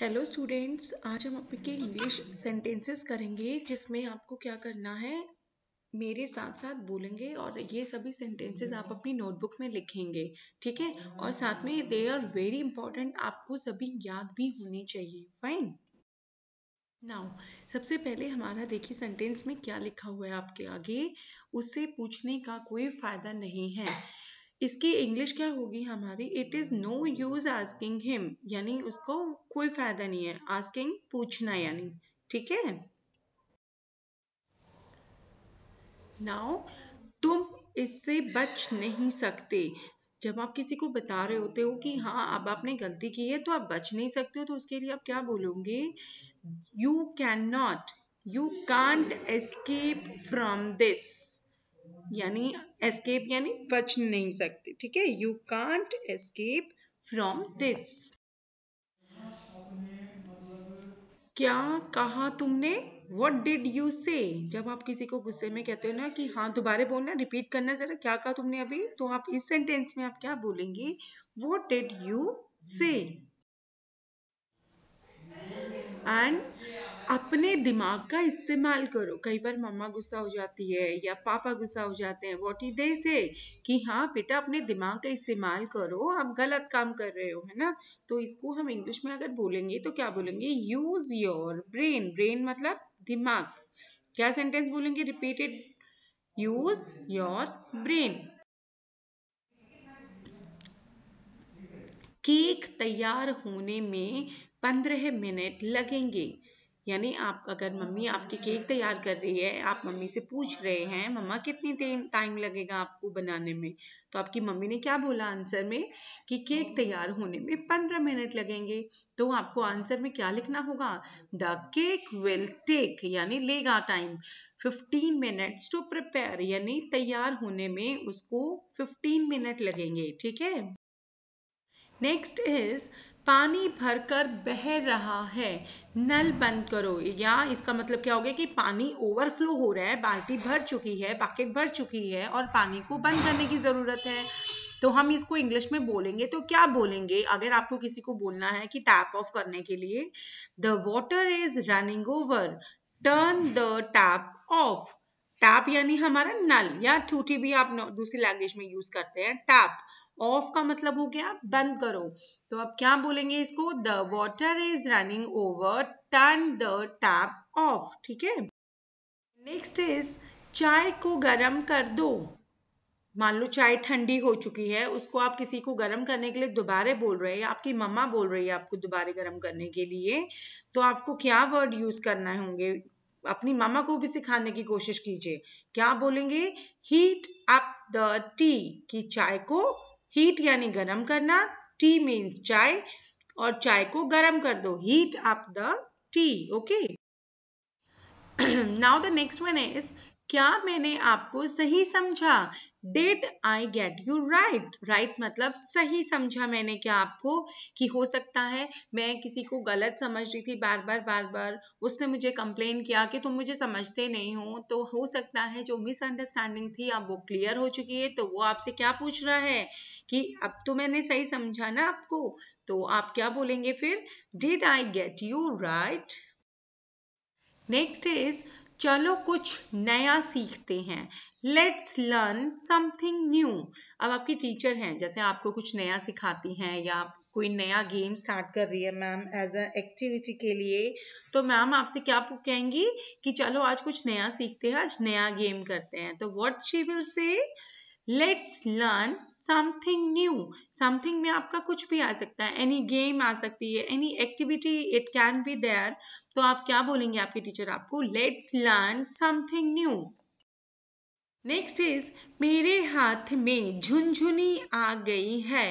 hello students आज हम आपके इंग्लिश सेंटेंसेस करेंगे जिसमें आपको क्या करना है मेरे साथ साथ बोलेंगे और ये सभी सेंटेंसेस आप अपनी नोटबुक में लिखेंगे ठीक है और साथ में दे आर वेरी इंपॉर्टेंट आपको सभी याद भी होने चाहिए फाइन नाउ सबसे पहले हमारा देखिए सेंटेंस में क्या लिखा हुआ है आपके आगे उससे पूछने का कोई फायदा नहीं है इसकी इंग्लिश क्या होगी हमारी it is no use asking him यानी उसको कोई फ़ायदा नहीं है आस्किंग पूछना यानी ठीक है नाउ तुम इससे बच नहीं सकते जब आप किसी को बता रहे होते हो कि हाँ अब आपने गलती की है तो आप बच नहीं सकते हो तो उसके लिए आप क्या बोलोगे you can not you can't escape from this यानी एस्केप यानी बच नहीं सकते ठीक है you can't escape from this क्या कहा तुमने वट डिड यू से जब आप किसी को गुस्से में कहते हो ना कि हाँ दोबारा बोलना रिपीट करना जरा क्या कहा तुमने अभी तो आप इस सेंटेंस में आप क्या बोलेंगे what did you say and अपने दिमाग का इस्तेमाल करो कई बार मम्मा गुस्सा हो जाती है या पापा गुस्सा हो जाते हैं वॉट इफ दे से कि हाँ बेटा अपने दिमाग का इस्तेमाल करो आप गलत काम कर रहे हो है ना तो इसको हम इंग्लिश में अगर बोलेंगे तो क्या बोलेंगे यूज योर ब्रेन ब्रेन मतलब दिमाग क्या सेंटेंस बोलेंगे repeated use your brain cake तैयार होने में पंद्रह मिनट लगेंगे यानी आप अगर मम्मी आपकी केक तैयार कर रही है आप मम्मी से पूछ रहे हैं मम्मा कितनी टाइम लगेगा आपको बनाने में तो आपकी मम्मी ने क्या बोला आंसर में कि केक तैयार होने में पंद्रह मिनट लगेंगे तो आपको आंसर में क्या लिखना होगा द केक विल टेक यानी लेगा time fifteen minutes to prepare यानी तैयार होने में उसको फिफ्टीन मिनट लगेंगे ठीक है नेक्स्ट इज पानी भरकर बह रहा है नल बंद करो या इसका मतलब क्या हो गया कि पानी ओवरफ्लो हो रहा है बाल्टी भर चुकी है बकेट भर चुकी है और पानी को बंद करने की ज़रूरत है तो हम इसको इंग्लिश में बोलेंगे तो क्या बोलेंगे अगर आपको किसी को बोलना है कि टैप ऑफ करने के लिए the water is running over turn the tap off tap यानी हमारा नल या टूटी भी आप दूसरी लैंग्वेज में यूज करते हैं टैप ऑफ का मतलब हो गया बंद करो तो अब क्या बोलेंगे इसको the water is running over turn the tap off ठीक है नेक्स्ट इज चाय को गर्म कर दो मान लो चाय ठंडी हो चुकी है उसको आप किसी को गर्म करने के लिए दोबारे बोल रहे हैं आपकी मम्मा बोल रही है आपको दोबारे गर्म करने के लिए तो आपको क्या वर्ड यूज करना होंगे अपनी मामा को भी सिखाने की कोशिश कीजिए क्या बोलेंगे हीट अप द टी की चाय को हीट यानी गर्म करना टी मीन्स चाय और चाय को गर्म कर दो heat up the tea okay now the next one is क्या मैंने आपको सही समझा that I get you right right मतलब सही समझा मैंने क्या आपको कि हो सकता है मैं किसी को गलत समझ रही थी बार बार बार बार उसने मुझे कंप्लेन किया कि तुम मुझे समझते नहीं हो तो हो सकता है जो मिसअंडरस्टैंडिंग थी अब वो क्लियर हो चुकी है तो वो आपसे क्या पूछ रहा है कि अब तो मैंने सही समझा ना आपको तो आप क्या बोलेंगे फिर did I get you right next is चलो कुछ नया सीखते हैं लेट्स लर्न समथिंग न्यू अब आपकी टीचर हैं जैसे आपको कुछ नया सिखाती हैं या आप कोई नया गेम स्टार्ट कर रही है मैम एज अ एक्टिविटी के लिए तो मैम आपसे क्या कहेंगी कि चलो आज कुछ नया सीखते हैं आज नया गेम करते हैं तो what she will say let's learn something new something में आपका कुछ भी आ सकता है एनी गेम आ सकती है any activity it can be there तो आप क्या बोलेंगे आपके टीचर आपको let's learn something new next is मेरे हाथ में झुनझुनी आ गई है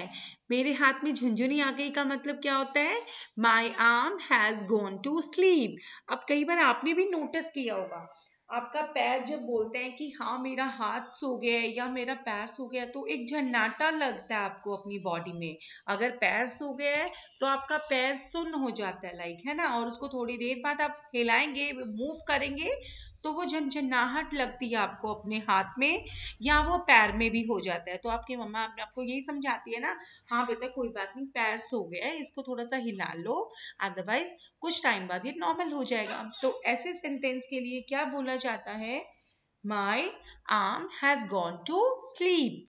मेरे हाथ में झुनझुनी आ गई का मतलब क्या होता है my arm has gone to sleep अब कई बार आपने भी नोटिस किया होगा आपका पैर जब बोलते हैं कि हाँ मेरा हाथ सो गया है या मेरा पैर सो गया है तो एक झन्नाटा लगता है आपको अपनी बॉडी में अगर पैर सो गया है तो आपका पैर सुन्न हो जाता है लाइक है ना और उसको थोड़ी देर बाद आप हिलाएंगे मूव करेंगे तो वो झनझनाहट लगती है आपको अपने हाथ में या वो पैर में भी हो जाता है तो आपकी मम्मा आपको यही समझाती है ना हाँ बेटा कोई बात नहीं पैर सो गया है इसको थोड़ा सा हिला लो अदरवाइज कुछ टाइम बाद ये नॉर्मल हो जाएगा तो ऐसे सेंटेंस के लिए क्या बोला जाता है my arm has gone to sleep